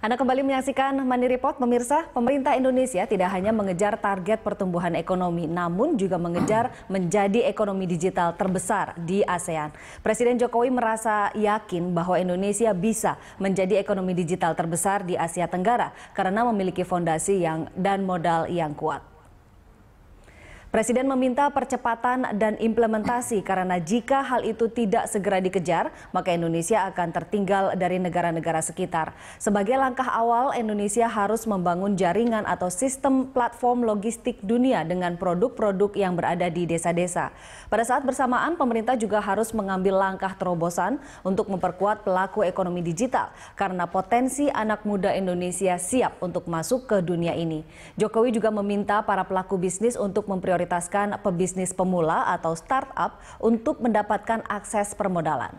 Anda kembali menyaksikan Money Report, pemirsa. Pemerintah Indonesia tidak hanya mengejar target pertumbuhan ekonomi, namun juga mengejar menjadi ekonomi digital terbesar di ASEAN. Presiden Jokowi merasa yakin bahwa Indonesia bisa menjadi ekonomi digital terbesar di Asia Tenggara karena memiliki fondasi yang dan modal yang kuat. Presiden meminta percepatan dan implementasi karena jika hal itu tidak segera dikejar, maka Indonesia akan tertinggal dari negara-negara sekitar. Sebagai langkah awal, Indonesia harus membangun jaringan atau sistem platform logistik dunia dengan produk-produk yang berada di desa-desa. Pada saat bersamaan, pemerintah juga harus mengambil langkah terobosan untuk memperkuat pelaku ekonomi digital karena potensi anak muda Indonesia siap untuk masuk ke dunia ini. Jokowi juga meminta para pelaku bisnis untuk memprioritaskan memprioritaskan pebisnis pemula atau startup untuk mendapatkan akses permodalan.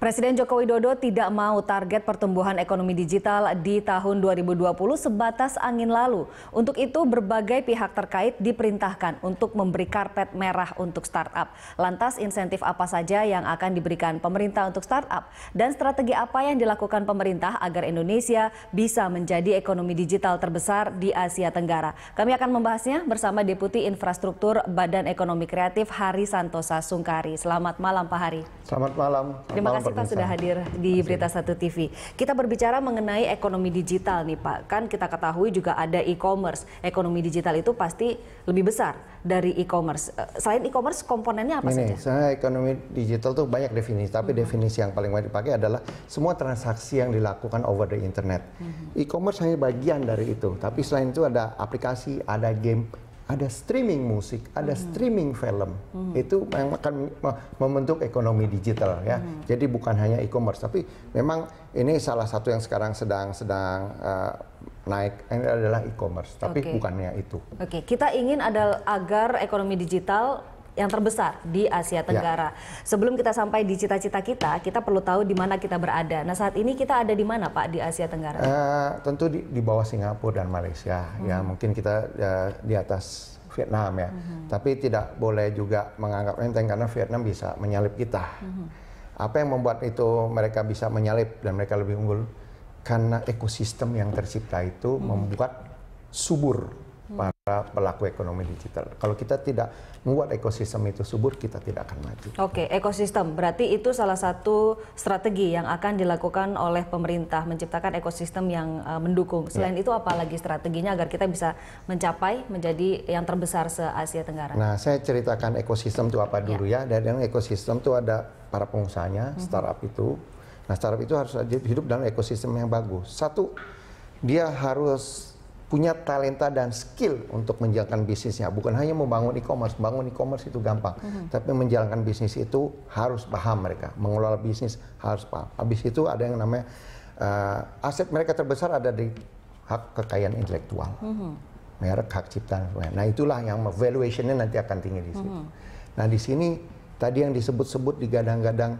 Presiden Joko Widodo tidak mau target pertumbuhan ekonomi digital di tahun 2020 sebatas angin lalu. Untuk itu berbagai pihak terkait diperintahkan untuk memberi karpet merah untuk startup. Lantas insentif apa saja yang akan diberikan pemerintah untuk startup dan strategi apa yang dilakukan pemerintah agar Indonesia bisa menjadi ekonomi digital terbesar di Asia Tenggara. Kami akan membahasnya bersama Deputi Infrastruktur Badan Ekonomi Kreatif Hari Santosa Sungkari. Selamat malam Pak Hari. Selamat malam. Terima kasih kasih sudah hadir di Berita Satu TV. Kita berbicara mengenai ekonomi digital nih Pak. Kan kita ketahui juga ada e-commerce. Ekonomi digital itu pasti lebih besar dari e-commerce. Eh, selain e-commerce komponennya apa Ini, saja? Ini ekonomi digital tuh banyak definisi, tapi hmm. definisi yang paling banyak dipakai adalah semua transaksi yang dilakukan over the internet. Hmm. E-commerce hanya bagian dari itu, tapi selain itu ada aplikasi, ada game, ada streaming musik, ada hmm. streaming film. Hmm. Itu yang akan membentuk ekonomi digital ya. Hmm. Jadi bukan hanya e-commerce, tapi memang ini salah satu yang sekarang sedang sedang uh, naik ini adalah e-commerce, tapi okay. bukannya itu. Oke, okay. kita ingin ada agar ekonomi digital yang terbesar di Asia ya. Tenggara. Ya. Sebelum kita sampai di cita-cita kita, kita perlu tahu di mana kita berada. Nah saat ini kita ada di mana Pak di Asia Tenggara? Uh, tentu di, di bawah Singapura dan Malaysia. Ya, hmm. Ya mungkin kita uh, di atas Vietnam ya. Hmm. Tapi tidak boleh juga menganggap enteng karena Vietnam bisa menyalip kita. Hmm. Apa yang membuat itu mereka bisa menyalip dan mereka lebih unggul? Karena ekosistem yang tercipta itu hmm. membuat subur pelaku ekonomi digital. Kalau kita tidak membuat ekosistem itu subur, kita tidak akan maju. Oke, ekosistem berarti itu salah satu strategi yang akan dilakukan oleh pemerintah menciptakan ekosistem yang uh, mendukung. Ya. Selain ya. itu, lagi strateginya agar kita bisa mencapai menjadi yang terbesar se Asia Tenggara. Nah, saya ceritakan ekosistem itu apa dulu ya. ya. Dan ekosistem itu ada para pengusahanya, mm -hmm. startup itu. Nah, startup itu harus hidup dalam ekosistem yang bagus. Satu, dia harus punya talenta dan skill untuk menjalankan bisnisnya. Bukan hanya membangun e-commerce, bangun e-commerce itu gampang, mm-hmm. tapi menjalankan bisnis itu harus paham mereka, mengelola bisnis harus paham. Habis itu ada yang namanya uh, aset mereka terbesar ada di hak kekayaan intelektual, mm-hmm. merek hak cipta. Nah itulah yang valuationnya nanti akan tinggi di sini. Mm-hmm. Nah di sini tadi yang disebut-sebut digadang-gadang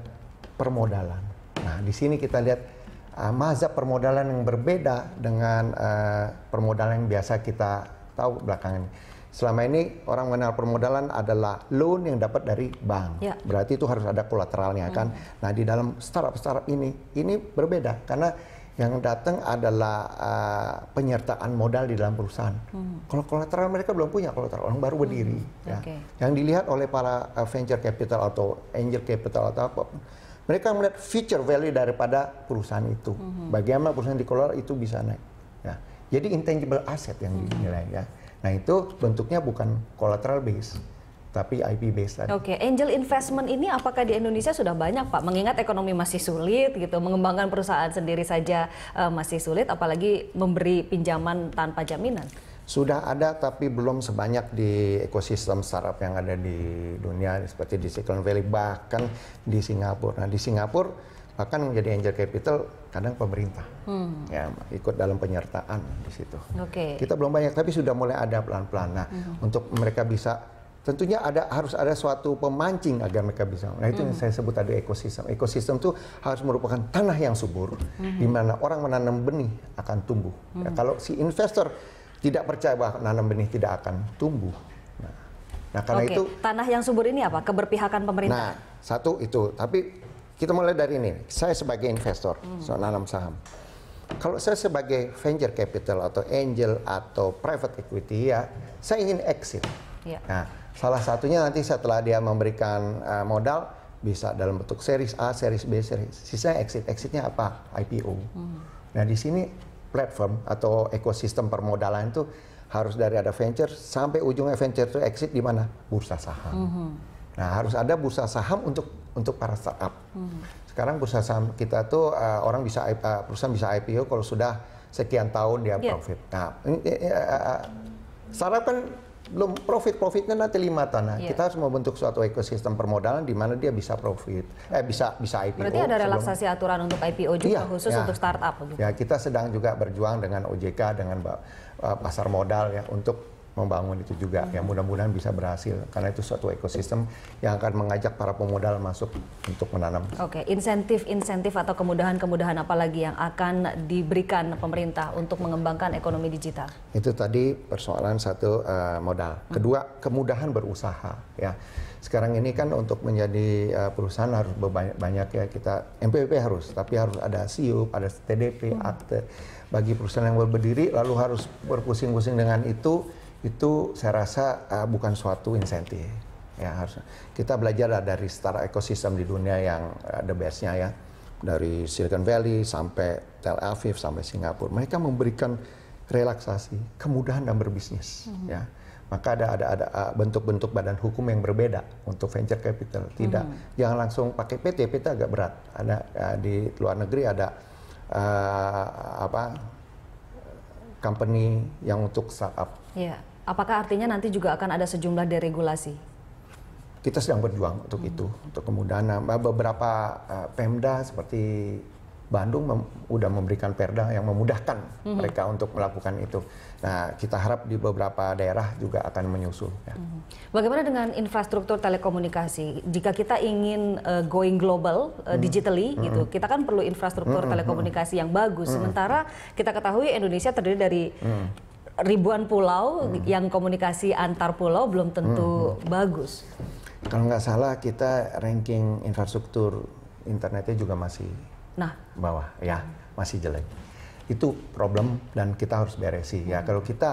permodalan. Nah di sini kita lihat uh, mazhab permodalan yang berbeda dengan uh, permodalan yang biasa kita tahu belakangan. Selama ini orang mengenal permodalan adalah loan yang dapat dari bank. Ya. Berarti itu harus ada kolateralnya kan? hmm. kan. Nah di dalam startup-startup ini, ini berbeda karena yang datang adalah uh, penyertaan modal di dalam perusahaan. Hmm. Kalau kolateral mereka belum punya kolateral, orang baru berdiri. Hmm. Ya. Okay. Yang dilihat oleh para uh, venture capital atau angel capital atau apapun, -apa, mereka melihat future value daripada perusahaan itu. Mm-hmm. Bagaimana perusahaan di dikelola itu bisa naik. Ya. Jadi intangible asset yang mm-hmm. dinilai ya. Nah itu bentuknya bukan collateral base tapi IP base. tadi. Oke, okay. angel investment ini apakah di Indonesia sudah banyak Pak? Mengingat ekonomi masih sulit gitu, mengembangkan perusahaan sendiri saja uh, masih sulit apalagi memberi pinjaman tanpa jaminan sudah ada tapi belum sebanyak di ekosistem startup yang ada di dunia seperti di Silicon Valley bahkan di Singapura. Nah di Singapura bahkan menjadi angel capital kadang pemerintah hmm. ya ikut dalam penyertaan di situ. Oke. Okay. Kita belum banyak tapi sudah mulai ada pelan-pelan. Nah hmm. untuk mereka bisa tentunya ada harus ada suatu pemancing agar mereka bisa. Nah itu yang hmm. saya sebut tadi ekosistem. Ekosistem itu harus merupakan tanah yang subur, hmm. di mana orang menanam benih akan tumbuh. Ya, hmm. kalau si investor tidak percaya bahwa nanam benih tidak akan tumbuh. Nah, nah karena Oke. itu tanah yang subur ini apa? Keberpihakan pemerintah. Nah, satu itu. Tapi kita mulai dari ini. Saya sebagai investor, hmm. soal nanam saham. Kalau saya sebagai venture capital atau angel atau private equity ya, saya ingin exit. Ya. Nah, salah satunya nanti setelah dia memberikan uh, modal bisa dalam bentuk series A, series B, series. Sisanya exit, exitnya apa? IPO. Hmm. Nah, di sini platform atau ekosistem permodalan itu harus dari ada venture sampai ujung venture itu exit di mana bursa saham. Mm -hmm. Nah harus ada bursa saham untuk untuk para startup. Mm -hmm. Sekarang bursa saham kita tuh uh, orang bisa uh, perusahaan bisa IPO kalau sudah sekian tahun dia yeah. profit. Nah ini, uh, startup kan belum profit profitnya nanti lima tanah. Yeah. Kita harus membentuk suatu ekosistem permodalan di mana dia bisa profit, eh bisa bisa IPO. Berarti ada relaksasi sebelum... aturan untuk IPO juga yeah, khusus yeah. untuk startup. Gitu. Ya kita sedang juga berjuang dengan OJK dengan uh, pasar modal ya untuk membangun itu juga ya mudah-mudahan bisa berhasil karena itu suatu ekosistem yang akan mengajak para pemodal masuk untuk menanam. Oke, insentif-insentif atau kemudahan-kemudahan apa lagi yang akan diberikan pemerintah untuk mengembangkan ekonomi digital? Itu tadi persoalan satu eh, modal. Hmm. Kedua, kemudahan berusaha ya. Sekarang ini kan untuk menjadi eh, perusahaan harus banyak banyak ya kita MPP harus, tapi harus ada SIUP, ada TDP, hmm. akte. Bagi perusahaan yang baru berdiri lalu harus berpusing-pusing dengan itu itu saya rasa uh, bukan suatu insentif ya harus kita belajar dari startup ekosistem di dunia yang uh, the bestnya ya dari Silicon Valley sampai Tel Aviv sampai Singapura mereka memberikan relaksasi kemudahan dalam berbisnis mm-hmm. ya maka ada ada ada eh, bentuk-bentuk badan hukum yang berbeda untuk venture capital tidak mm-hmm. jangan langsung pakai PT PT agak berat ada uh, di luar negeri ada uh, apa company yang untuk startup yeah. Apakah artinya nanti juga akan ada sejumlah deregulasi? Kita sedang berjuang untuk hmm. itu, untuk kemudahan. Nah, beberapa uh, Pemda seperti Bandung mem udah memberikan perda yang memudahkan hmm. mereka untuk melakukan itu. Nah, kita harap di beberapa daerah juga akan menyusul. Ya. Hmm. Bagaimana dengan infrastruktur telekomunikasi? Jika kita ingin uh, going global uh, digitally, hmm. gitu, kita kan perlu infrastruktur hmm. telekomunikasi yang hmm. bagus. Hmm. Sementara kita ketahui Indonesia terdiri dari hmm ribuan pulau hmm. yang komunikasi antar pulau belum hmm, tentu hmm, hmm. bagus. Kalau nggak salah kita ranking infrastruktur internetnya juga masih nah. bawah, ya masih jelek. Itu problem dan kita harus beresi. Ya, hmm. Ya kalau kita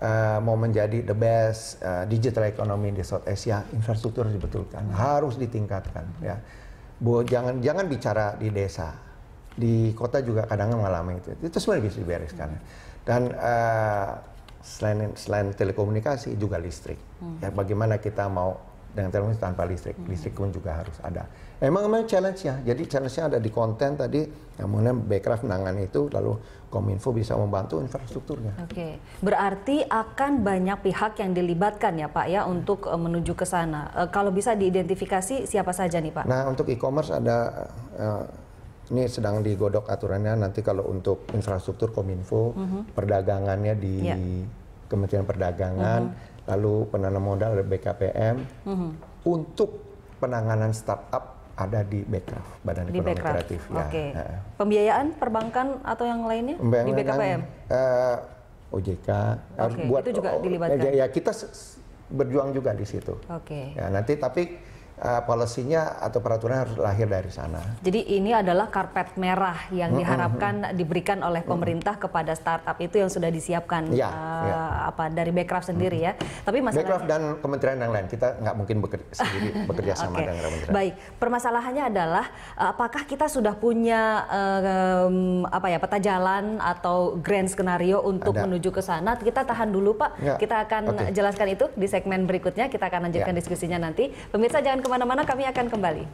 uh, mau menjadi the best uh, digital economy di South Asia, infrastruktur harus dibetulkan, harus ditingkatkan. Ya, Bu, jangan jangan bicara di desa di kota juga kadang mengalami itu. Itu semua bisa dibereskan. Hmm. Dan uh, selain selain telekomunikasi juga listrik. Hmm. Ya bagaimana kita mau dengan telekomunikasi tanpa listrik, hmm. listrik pun juga harus ada. Emang emang challenge ya Jadi challenge-nya ada di konten tadi, yang mengenai Backcraft menangani itu, lalu Kominfo bisa membantu infrastrukturnya. Oke, okay. berarti akan banyak pihak yang dilibatkan ya Pak ya untuk uh, menuju ke sana. Uh, kalau bisa diidentifikasi siapa saja nih Pak? Nah untuk e-commerce ada uh, ini sedang digodok aturannya nanti kalau untuk infrastruktur kominfo, mm-hmm. perdagangannya di yeah. Kementerian Perdagangan, mm-hmm. lalu penanam modal dari BKPM. Mm-hmm. Untuk penanganan startup ada di BKF, Badan Ekonomi Kreatif. Okay. Ya. Pembiayaan perbankan atau yang lainnya Pembiayaan, di BKPM? Uh, eh, OJK okay. harus buat itu juga oh, dilibatkan. Ya, ya kita berjuang juga di situ. Oke. Okay. Ya nanti tapi uh, eh, polisinya atau peraturan harus lahir dari sana. Jadi ini adalah karpet merah yang mm -hmm. diharapkan diberikan oleh pemerintah mm -hmm. kepada startup itu yang sudah disiapkan ya, uh, ya. Eh, apa dari Backcraft sendiri mm -hmm. ya. Tapi masalah Backcraft dan kementerian yang lain kita nggak mungkin bekerja sendiri bekerja sama okay. dengan kementerian. Baik, permasalahannya adalah eh, apakah kita sudah punya um, apa ya peta jalan atau grand skenario untuk Ada. menuju ke sana? Kita tahan dulu Pak. Ya. Kita akan okay. jelaskan itu di segmen berikutnya. Kita akan lanjutkan ya. diskusinya nanti. Pemirsa jangan kemana-mana, kami akan kembali.